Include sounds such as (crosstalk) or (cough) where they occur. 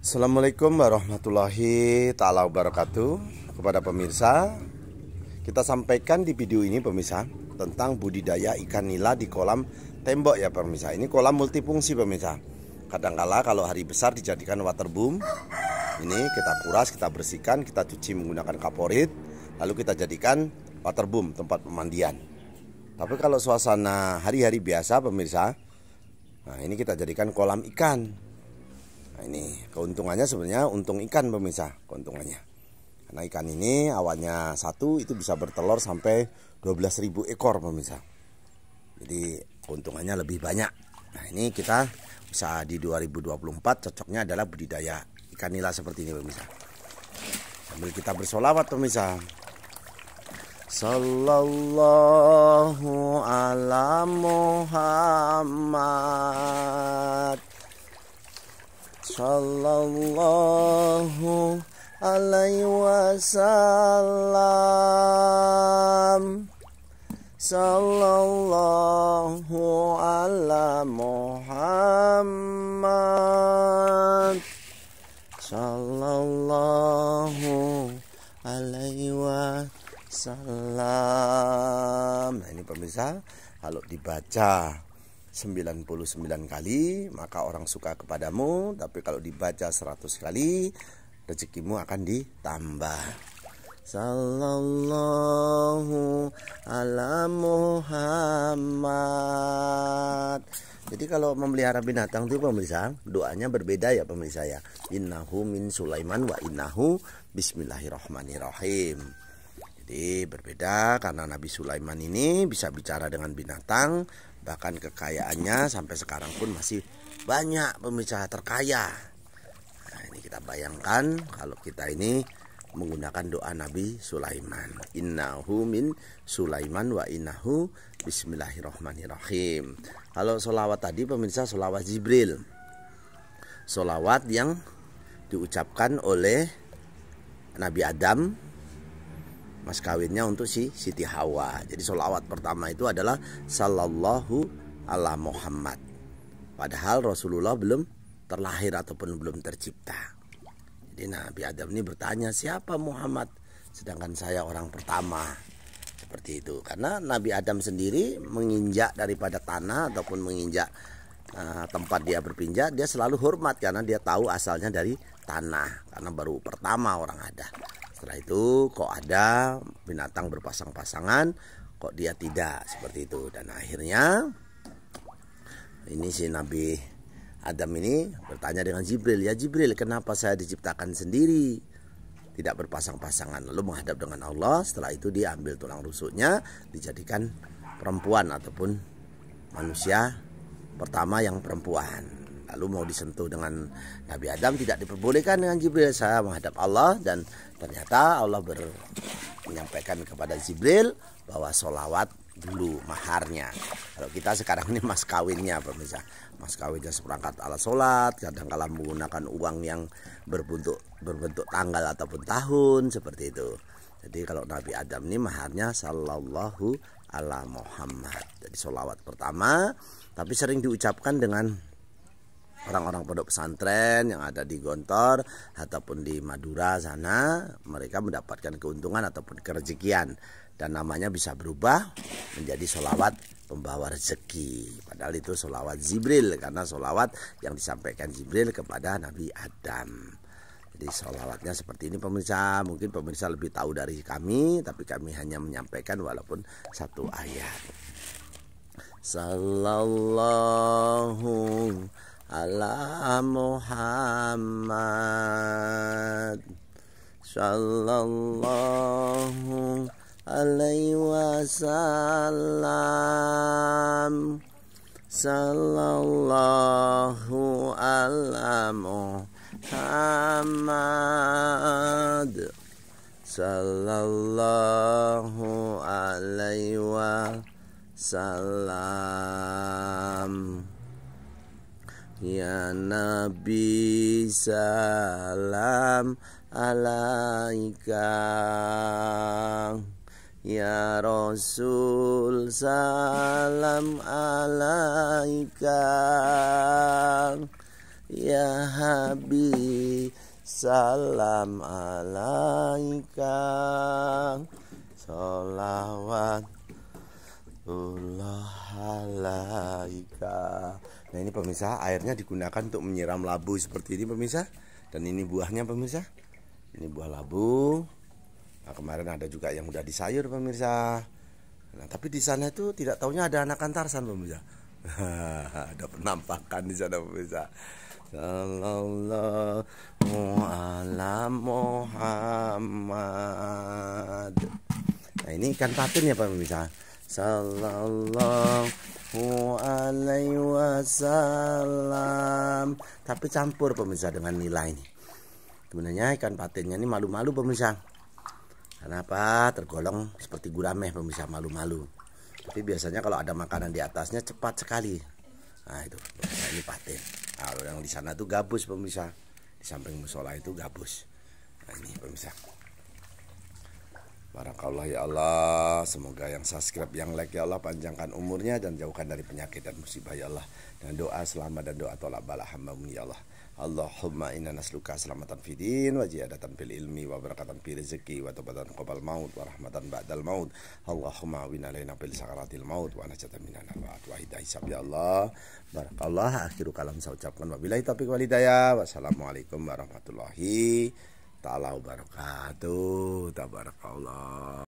Assalamualaikum warahmatullahi taala wabarakatuh kepada pemirsa. Kita sampaikan di video ini pemirsa tentang budidaya ikan nila di kolam tembok ya pemirsa. Ini kolam multifungsi pemirsa. Kadangkala kalau hari besar dijadikan water waterboom. Ini kita kuras, kita bersihkan, kita cuci menggunakan kaporit, lalu kita jadikan water waterboom tempat pemandian. Tapi kalau suasana hari-hari biasa pemirsa, nah ini kita jadikan kolam ikan Nah, ini keuntungannya sebenarnya untung ikan pemirsa, keuntungannya. Karena ikan ini awalnya satu itu bisa bertelur sampai 12.000 ekor pemirsa. Jadi keuntungannya lebih banyak. Nah, ini kita bisa di 2024 cocoknya adalah budidaya ikan nila seperti ini pemirsa. Sambil kita bersolawat pemirsa. Sallallahu ala Muhammad sallallahu alaihi wasallam sallallahu ala Muhammad sallallahu alaihi wasallam nah, ini pemirsa kalau dibaca 99 kali maka orang suka kepadamu tapi kalau dibaca 100 kali rezekimu akan ditambah sallallahu ala Muhammad jadi kalau memelihara binatang itu pemirsa doanya berbeda ya pemirsa ya innahu min Sulaiman wa innahu bismillahirrahmanirrahim jadi berbeda karena Nabi Sulaiman ini bisa bicara dengan binatang, bahkan kekayaannya sampai sekarang pun masih banyak pembicara terkaya. Nah, ini kita bayangkan kalau kita ini menggunakan doa Nabi Sulaiman. Innahu min Sulaiman wa innahu bismillahirrahmanirrahim. Kalau solawat tadi pemirsa solawat Jibril. Solawat yang diucapkan oleh Nabi Adam mas kawinnya untuk si Siti Hawa. Jadi solawat pertama itu adalah Sallallahu ala Muhammad. Padahal Rasulullah belum terlahir ataupun belum tercipta. Jadi Nabi Adam ini bertanya siapa Muhammad sedangkan saya orang pertama. Seperti itu. Karena Nabi Adam sendiri menginjak daripada tanah ataupun menginjak eh, tempat dia berpinjak dia selalu hormat karena dia tahu asalnya dari tanah karena baru pertama orang ada. Setelah itu kok ada binatang berpasang-pasangan, kok dia tidak seperti itu. Dan akhirnya ini si Nabi Adam ini bertanya dengan Jibril, "Ya Jibril, kenapa saya diciptakan sendiri?" tidak berpasang-pasangan lalu menghadap dengan Allah setelah itu dia ambil tulang rusuknya dijadikan perempuan ataupun manusia pertama yang perempuan lalu mau disentuh dengan Nabi Adam tidak diperbolehkan dengan Jibril saya menghadap Allah dan ternyata Allah ber, menyampaikan kepada Jibril bahwa solawat dulu maharnya kalau kita sekarang ini mas kawinnya pemirsa mas kawinnya seperangkat alat solat kadang kala menggunakan uang yang berbentuk berbentuk tanggal ataupun tahun seperti itu jadi kalau Nabi Adam ini maharnya Sallallahu ala Muhammad. Jadi solawat pertama, tapi sering diucapkan dengan orang-orang pondok pesantren yang ada di Gontor ataupun di Madura sana mereka mendapatkan keuntungan ataupun kerezekian dan namanya bisa berubah menjadi solawat pembawa rezeki padahal itu solawat Zibril karena solawat yang disampaikan Zibril kepada Nabi Adam jadi solawatnya seperti ini pemirsa mungkin pemirsa lebih tahu dari kami tapi kami hanya menyampaikan walaupun satu ayat Sallallahu Allah Muhammad Sallallahu alayhi wa sallam Sallallahu alayhi Muhammad Sallallahu alayhi wa sallam Ya Nabi salam alaika Ya Rasul salam alaika Ya Habib salam alaika Salawatullah alaika. Nah ini pemirsa airnya digunakan untuk menyiram labu seperti ini pemirsa. Dan ini buahnya pemirsa. Ini buah labu. Nah, kemarin ada juga yang udah disayur pemirsa. Nah, tapi di sana itu tidak taunya ada anak antarsan pemirsa. (laughs) ada penampakan di sana pemirsa. Sallallahu ala Muhammad. Nah, ini ikan patin ya pemirsa sallallahu alaihi wasallam tapi campur pemirsa dengan nila ini sebenarnya ikan patinnya ini malu-malu pemirsa karena apa tergolong seperti gurame pemirsa malu-malu tapi biasanya kalau ada makanan di atasnya cepat sekali nah itu pemirsa, nah, ini patin kalau yang di sana tuh gabus pemirsa di samping musola itu gabus nah ini pemirsa Barakallah ya Allah, semoga yang subscribe, yang like ya Allah panjangkan umurnya dan jauhkan dari penyakit dan musibah ya Allah. Dan doa selamat dan doa tolak bala hamba ya Allah. Allahumma inna nasluka selamatan fidin din wa jihadatan fil ilmi wa barakatan fi rezeki wa tobatan qabal maut wa rahmatan ba'dal maut. Allahumma wina alaina fil sakaratil maut wa najatan minan narat wa hidayah ya Allah. Barakallah akhiru kalam saya ucapkan wabillahi taufiq walidayah. Wassalamualaikum warahmatullahi taala wabarakatuh tabarakallah